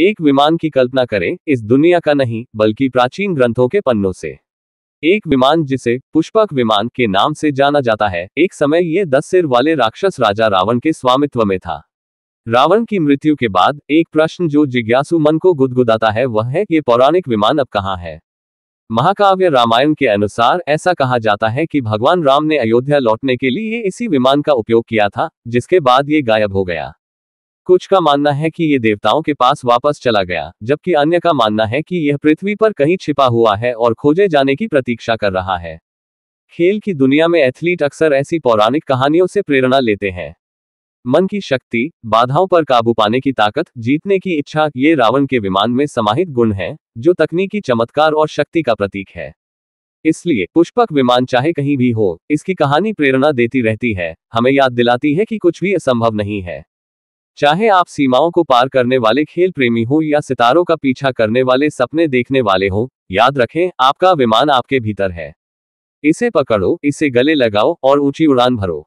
एक विमान की कल्पना करें इस दुनिया का नहीं बल्कि प्राचीन ग्रंथों के पन्नों से एक विमान जिसे पुष्पक विमान के नाम से जाना जाता है एक समय ये दस सिर वाले राक्षस राजा रावण के स्वामित्व में था रावण की मृत्यु के बाद एक प्रश्न जो जिज्ञासु मन को गुदगुदाता है वह है ये पौराणिक विमान अब कहाँ है महाकाव्य रामायण के अनुसार ऐसा कहा जाता है कि भगवान राम ने अयोध्या लौटने के लिए इसी विमान का उपयोग किया था जिसके बाद ये गायब हो गया कुछ का मानना है कि ये देवताओं के पास वापस चला गया जबकि अन्य का मानना है कि यह पृथ्वी पर कहीं छिपा हुआ है और खोजे जाने की प्रतीक्षा कर रहा है खेल की दुनिया में एथलीट अक्सर ऐसी पौराणिक कहानियों से प्रेरणा लेते हैं मन की शक्ति बाधाओं पर काबू पाने की ताकत जीतने की इच्छा ये रावण के विमान में समाहित गुण हैं जो तकनीकी चमत्कार और शक्ति का प्रतीक है इसलिए पुष्पक विमान चाहे कहीं भी हो इसकी कहानी प्रेरणा देती रहती है हमें याद दिलाती है कि कुछ भी असंभव नहीं है चाहे आप सीमाओं को पार करने वाले खेल प्रेमी हो या सितारों का पीछा करने वाले सपने देखने वाले हो याद रखें आपका विमान आपके भीतर है इसे पकड़ो इसे गले लगाओ और ऊंची उड़ान भरो